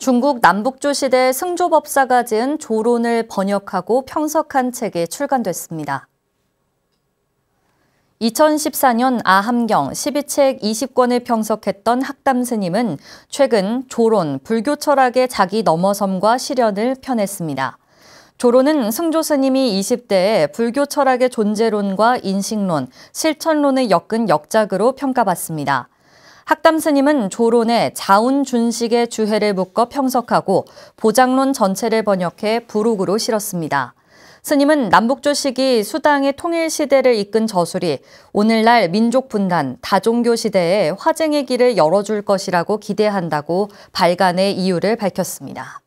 중국 남북조 시대 승조법사가 지은 조론을 번역하고 평석한 책이 출간됐습니다. 2014년 아함경 12책 20권을 평석했던 학담 스님은 최근 조론, 불교 철학의 자기 넘어섬과 실현을 펴냈습니다. 조론은 승조 스님이 20대에 불교 철학의 존재론과 인식론, 실천론을 엮은 역작으로 평가받습니다. 학담 스님은 조론에 자운준식의 주해를 묶어 평석하고 보장론 전체를 번역해 부록으로 실었습니다. 스님은 남북조 시기 수당의 통일 시대를 이끈 저술이 오늘날 민족 분단, 다종교 시대에 화쟁의 길을 열어줄 것이라고 기대한다고 발간의 이유를 밝혔습니다.